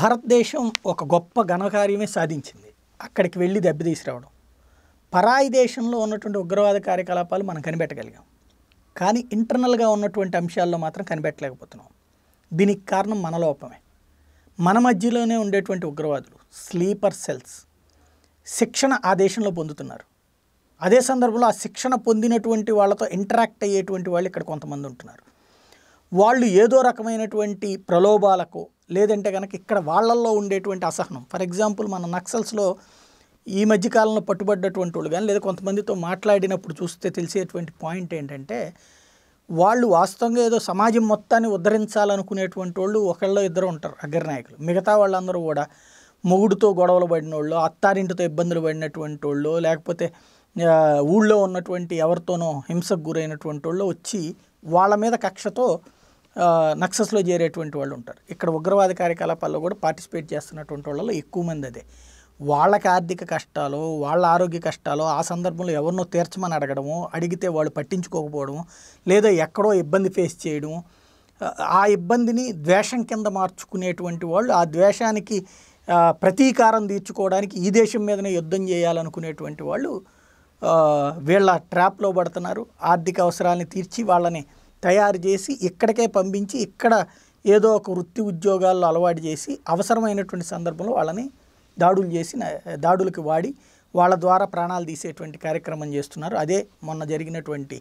భారతదేశం ఒక గొప్ప ఘనకార్యమే సాధించింది అక్కడికి వెళ్ళి దెబ్బ తీసుకురావడం పరాయి దేశంలో ఉన్నటువంటి ఉగ్రవాద కార్యకలాపాలు మనం కనిపెట్టగలిగాం కానీ ఇంటర్నల్గా ఉన్నటువంటి అంశాల్లో మాత్రం కనిపెట్టలేకపోతున్నాం దీనికి కారణం మన లోపమే మన మధ్యలోనే ఉండేటువంటి ఉగ్రవాదులు స్లీపర్ సెల్స్ శిక్షణ ఆ దేశంలో పొందుతున్నారు అదే సందర్భంలో ఆ శిక్షణ పొందినటువంటి వాళ్ళతో ఇంటరాక్ట్ అయ్యేటువంటి వాళ్ళు ఇక్కడ కొంతమంది ఉంటున్నారు వాళ్ళు ఏదో రకమైనటువంటి ప్రలోభాలకు లేదంటే కనుక ఇక్కడ వాళ్ళల్లో ఉండేటువంటి అసహనం ఫర్ ఎగ్జాంపుల్ మన నక్సల్స్లో ఈ మధ్యకాలంలో పట్టుబడ్డటువంటి వాళ్ళు కానీ లేదా కొంతమందితో మాట్లాడినప్పుడు చూస్తే తెలిసేటువంటి పాయింట్ ఏంటంటే వాళ్ళు వాస్తవంగా ఏదో సమాజం మొత్తాన్ని ఉద్ధరించాలనుకునేటువంటి వాళ్ళు ఒకళ్ళో ఇద్దరు ఉంటారు అగ్రనాయకులు మిగతా వాళ్ళందరూ కూడా మొగుడుతో గొడవలు పడిన వాళ్ళు అత్తారింటితో ఇబ్బందులు పడినటువంటి వాళ్ళు లేకపోతే ఊళ్ళో ఉన్నటువంటి ఎవరితోనో హింసకు గురైనటువంటి వాళ్ళు వచ్చి వాళ్ళ మీద కక్షతో నక్సస్లో చేరేటువంటి వాళ్ళు ఉంటారు ఇక్కడ ఉగ్రవాద కార్యకలాపాల్లో కూడా పార్టిసిపేట్ చేస్తున్నటువంటి వాళ్ళలో ఎక్కువ మంది అదే వాళ్ళకి ఆర్థిక కష్టాలు వాళ్ళ ఆరోగ్య కష్టాలు ఆ సందర్భంలో ఎవరినో తీర్చమని అడగడము అడిగితే వాళ్ళు పట్టించుకోకపోవడము లేదా ఎక్కడో ఇబ్బంది ఫేస్ చేయడం ఆ ఇబ్బందిని ద్వేషం కింద మార్చుకునేటువంటి వాళ్ళు ఆ ద్వేషానికి ప్రతీకారం తీర్చుకోవడానికి ఈ దేశం మీదనే యుద్ధం చేయాలనుకునేటువంటి వాళ్ళు వీళ్ళ ట్రాప్లో పడుతున్నారు ఆర్థిక అవసరాలని తీర్చి వాళ్ళని తయారు చేసి ఇక్కడికే పంపించి ఇక్కడ ఏదో ఒక వృత్తి ఉద్యోగాల్లో అలవాటు చేసి అవసరమైనటువంటి సందర్భంలో వాళ్ళని దాడులు చేసి దాడులకు వాడి వాళ్ళ ద్వారా ప్రాణాలు తీసేటువంటి కార్యక్రమం చేస్తున్నారు అదే మొన్న జరిగినటువంటి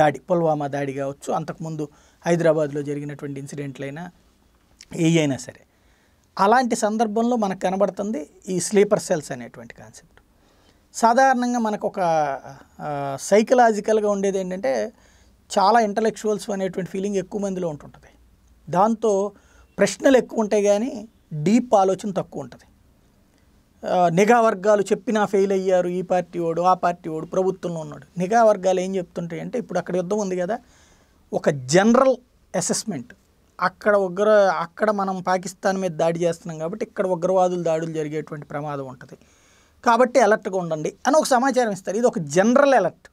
దాడి పుల్వామా దాడి కావచ్చు అంతకుముందు హైదరాబాద్లో జరిగినటువంటి ఇన్సిడెంట్లైనా ఏ అయినా సరే అలాంటి సందర్భంలో మనకు కనబడుతుంది ఈ స్లీపర్ సెల్స్ అనేటువంటి కాన్సెప్ట్ సాధారణంగా మనకు ఒక సైకలాజికల్గా ఉండేది ఏంటంటే చాలా ఇంటలెక్చువల్స్ అనేటువంటి ఫీలింగ్ ఎక్కువ మందిలో ఉంటుంటుంది దాంతో ప్రశ్నలు ఎక్కువ ఉంటాయి కానీ డీప్ ఆలోచన తక్కువ ఉంటుంది నిఘా వర్గాలు చెప్పినా ఫెయిల్ అయ్యారు ఈ పార్టీ వాడు ఆ పార్టీ వాడు ప్రభుత్వంలో ఉన్నాడు నిఘా వర్గాలు ఏం చెప్తుంటాయి అంటే ఇప్పుడు అక్కడ యుద్ధం ఉంది కదా ఒక జనరల్ అసెస్మెంట్ అక్కడ ఉగ్ర అక్కడ మనం పాకిస్తాన్ మీద దాడి చేస్తున్నాం కాబట్టి ఇక్కడ ఉగ్రవాదులు దాడులు జరిగేటువంటి ప్రమాదం ఉంటుంది కాబట్టి అలర్ట్గా ఉండండి అని ఒక సమాచారం ఇస్తారు ఇది ఒక జనరల్ అలర్ట్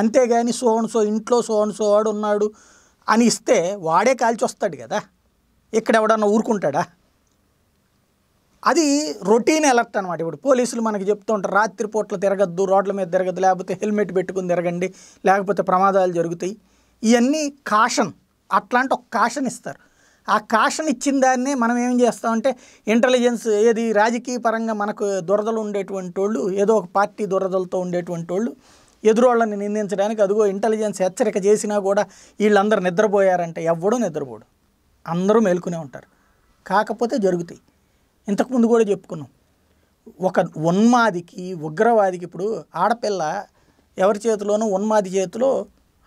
అంతేగాని సోన్సో ఇంట్లో సోన్సో వాడు ఉన్నాడు అని ఇస్తే వాడే కాల్చి వస్తాడు కదా ఇక్కడ ఎవడన్నా ఊరుకుంటాడా అది రొటీన్ అలర్ట్ అనమాట ఇప్పుడు పోలీసులు మనకి చెప్తూ ఉంటారు రాత్రిపూట్ల తిరగద్దు రోడ్ల మీద తిరగద్దు లేకపోతే హెల్మెట్ పెట్టుకుని తిరగండి లేకపోతే ప్రమాదాలు జరుగుతాయి ఇవన్నీ కాషన్ అట్లాంటి ఒక కాషన్ ఇస్తారు ఆ కాషన్ ఇచ్చిన దాన్నే మనం ఏం చేస్తామంటే ఇంటెలిజెన్స్ ఏది రాజకీయ పరంగా మనకు దురదలు ఉండేటువంటి వాళ్ళు ఏదో ఒక పార్టీ దురదలతో ఉండేటువంటి వాళ్ళు ఎదురోళ్ళని నిందించడానికి అదిగో ఇంటెలిజెన్స్ హెచ్చరిక చేసినా కూడా వీళ్ళందరూ నిద్రపోయారంటే ఎవ్వడూ నిద్రపోడు అందరూ మేలుకునే ఉంటారు కాకపోతే జరుగుతాయి ఇంతకుముందు కూడా చెప్పుకున్నాం ఒక ఉన్మాదికి ఉగ్రవాదికి ఇప్పుడు ఆడపిల్ల ఎవరి చేతిలోనూ ఉన్మాది చేతిలో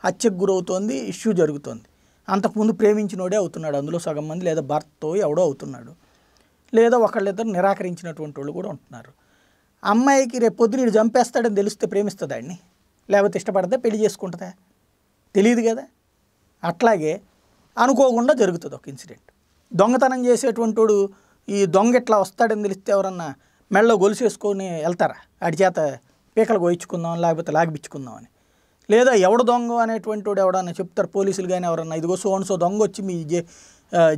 హత్యకు గురవుతోంది ఇష్యూ జరుగుతోంది అంతకుముందు ప్రేమించినోడే అవుతున్నాడు అందులో సగం మంది లేదా భర్తతో ఎవడో అవుతున్నాడు లేదా ఒకళ్ళిద్దరు నిరాకరించినటువంటి వాళ్ళు కూడా ఉంటున్నారు అమ్మాయికి రేపు పొద్దున చంపేస్తాడని తెలిస్తే ప్రేమిస్తుందాన్ని లేకపోతే ఇష్టపడదా పెళ్లి చేసుకుంటుందా తెలియదు కదా అట్లాగే అనుకోకుండా జరుగుతుంది ఒక ఇన్సిడెంట్ దొంగతనం చేసేటువంటి వాడు ఈ దొంగ ఇట్లా వస్తాడని తెలిస్తే ఎవరన్నా మెళ్ళలో గొలుసేసుకొని వెళ్తారా అడి చేత పీకలు గోయించుకుందాం లేకపోతే లాగిపించుకుందాం అని లేదా ఎవడు దొంగ అనేటువంటి వాడు ఎవడన్నా చెప్తారు పోలీసులు కానీ ఎవరన్నా ఇదిగో సోన్సో దొంగ వచ్చి మీ జే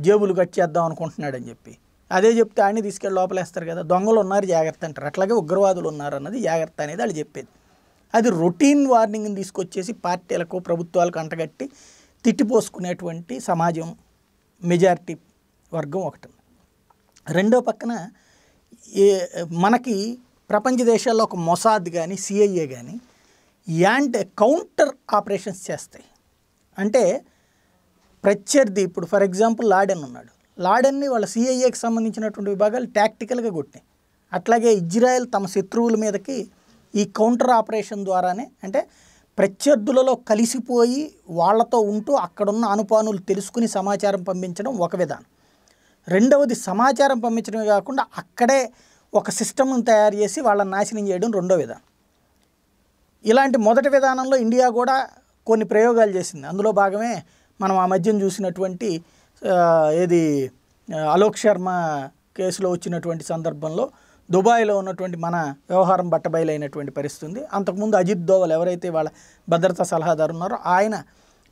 జేబులు కట్ చేద్దాం అనుకుంటున్నాడని చెప్పి అదే చెప్తే ఆయన తీసుకెళ్ళి లోపలేస్తారు కదా దొంగలు ఉన్నారు జాగ్రత్త అంటారు అట్లాగే ఉగ్రవాదులు ఉన్నారు అన్నది జాగ్రత్త అనేది వాళ్ళు చెప్పేది అది రొటీన్ వార్నింగ్ని తీసుకొచ్చేసి పార్టీలకు ప్రభుత్వాలకు అంటగట్టి తిట్టిపోసుకునేటువంటి సమాజం మెజారిటీ వర్గం ఒకటి రెండో పక్కన మనకి ప్రపంచ దేశాల్లో ఒక మొసాద్ కానీ సిఐఏ కానీ యాండ్ కౌంటర్ ఆపరేషన్స్ చేస్తాయి అంటే ప్రత్యర్థి ఇప్పుడు ఫర్ ఎగ్జాంపుల్ లాడెన్ ఉన్నాడు లాడెన్ని వాళ్ళ సిఐఏకి సంబంధించినటువంటి విభాగాలు టాక్టికల్గా కొట్టినాయి అట్లాగే ఇజ్రాయెల్ తమ శత్రువుల మీదకి ఈ కౌంటర్ ఆపరేషన్ ద్వారానే అంటే ప్రత్యర్థులలో కలిసిపోయి వాళ్లతో ఉంటూ అక్కడున్న అనుపానులు తెలుసుకుని సమాచారం పంపించడం ఒక విధానం రెండవది సమాచారం పంపించడమే కాకుండా అక్కడే ఒక సిస్టమ్ను తయారు చేసి వాళ్ళని నాశనం చేయడం రెండో విధానం ఇలాంటి మొదటి విధానంలో ఇండియా కూడా కొన్ని ప్రయోగాలు చేసింది అందులో భాగమే మనం ఆ మధ్యం చూసినటువంటి ఏది అలోక్ శర్మ కేసులో వచ్చినటువంటి సందర్భంలో దుబాయ్లో ఉన్నటువంటి మన వ్యవహారం బట్టబయలైనటువంటి పరిస్థితి ఉంది అంతకుముందు అజిత్ దోవల్ ఎవరైతే వాళ్ళ భద్రతా సలహాదారు ఉన్నారో ఆయన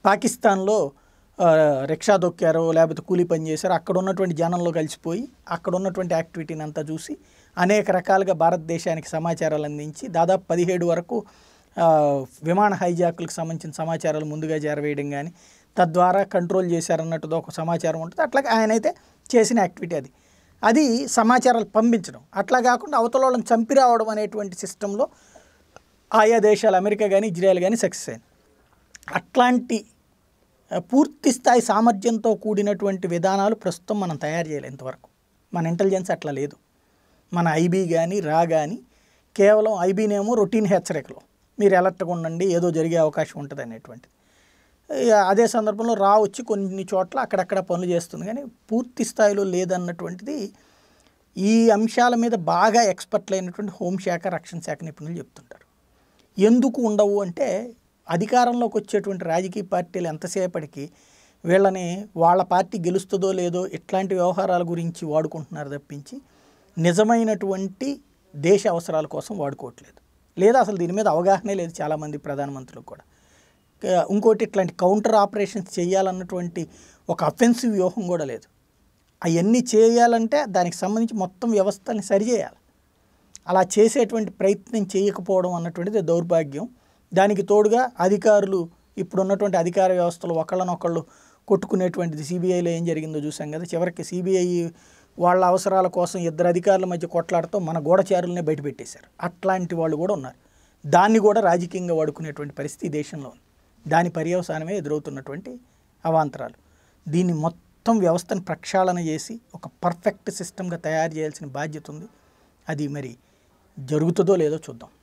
పాకిస్తాన్లో రిక్షా దొక్కారో లేకపోతే కూలీ పని చేశారో అక్కడ ఉన్నటువంటి జనంలో కలిసిపోయి అక్కడ ఉన్నటువంటి యాక్టివిటీని అంతా చూసి అనేక రకాలుగా భారతదేశానికి సమాచారాలు అందించి దాదాపు పదిహేడు వరకు విమాన హైజాకులకు సంబంధించిన సమాచారాలు ముందుగా చేరవేయడం కానీ తద్వారా కంట్రోల్ చేశారన్నట్టుదో ఒక సమాచారం ఉంటుంది అట్లాగే ఆయనైతే చేసిన యాక్టివిటీ అది అది సమాచారాలు పంపించడం అట్లా కాకుండా అవతల చంపిరావడం చంపి రావడం అనేటువంటి సిస్టంలో ఆయా దేశాలు అమెరికా కానీ ఇజ్రాయెల్ కానీ సక్సెస్ అయింది అట్లాంటి పూర్తి స్థాయి సామర్థ్యంతో కూడినటువంటి విధానాలు ప్రస్తుతం మనం తయారు చేయలేదు ఇంతవరకు మన ఇంటెలిజెన్స్ అట్లా లేదు మన ఐబీ కానీ రా కానీ కేవలం ఐబీనేమో రొటీన్ హెచ్చరికలు మీరు ఎలర్ట్గా ఉండండి ఏదో జరిగే అవకాశం ఉంటుంది అనేటువంటిది అదే సందర్భంలో రా వచ్చి కొన్ని చోట్ల అక్కడక్కడ పనులు చేస్తుంది కానీ పూర్తి స్థాయిలో లేదన్నటువంటిది ఈ అంశాల మీద బాగా ఎక్స్పర్ట్లు అయినటువంటి హోంశాఖ రక్షణ శాఖ నిపుణులు చెప్తుంటారు ఎందుకు ఉండవు అంటే అధికారంలోకి వచ్చేటువంటి రాజకీయ పార్టీలు ఎంతసేపటికి వీళ్ళని వాళ్ళ పార్టీ గెలుస్తుందో లేదో ఇట్లాంటి వ్యవహారాల గురించి వాడుకుంటున్నారు తప్పించి నిజమైనటువంటి దేశ అవసరాల కోసం వాడుకోవట్లేదు లేదా అసలు దీని మీద అవగాహనే లేదు చాలామంది ప్రధానమంత్రులు కూడా ఇంకోటి ఇట్లాంటి కౌంటర్ ఆపరేషన్స్ చేయాలన్నటువంటి ఒక అఫెన్సివ్ వ్యూహం కూడా లేదు అవన్నీ చేయాలంటే దానికి సంబంధించి మొత్తం వ్యవస్థల్ని సరిచేయాలి అలా చేసేటువంటి ప్రయత్నం చేయకపోవడం అన్నటువంటిది దౌర్భాగ్యం దానికి తోడుగా అధికారులు ఇప్పుడున్నటువంటి అధికార వ్యవస్థలు ఒకళ్ళనొకళ్ళు కొట్టుకునేటువంటిది సిబిఐలో ఏం జరిగిందో చూసాం కదా చివరికి సిబిఐ వాళ్ళ అవసరాల కోసం ఇద్దరు అధికారుల మధ్య కొట్లాడుతూ మన గూఢచారులనే బయటపెట్టేశారు అట్లాంటి వాళ్ళు కూడా ఉన్నారు దాన్ని కూడా రాజకీయంగా వాడుకునేటువంటి పరిస్థితి దేశంలో ఉంది దాని పర్యవసానమే ఎదురవుతున్నటువంటి అవాంతరాలు దీన్ని మొత్తం వ్యవస్థను ప్రక్షాళన చేసి ఒక పర్ఫెక్ట్ సిస్టమ్గా తయారు చేయాల్సిన బాధ్యత ఉంది అది మరి జరుగుతుందో లేదో చూద్దాం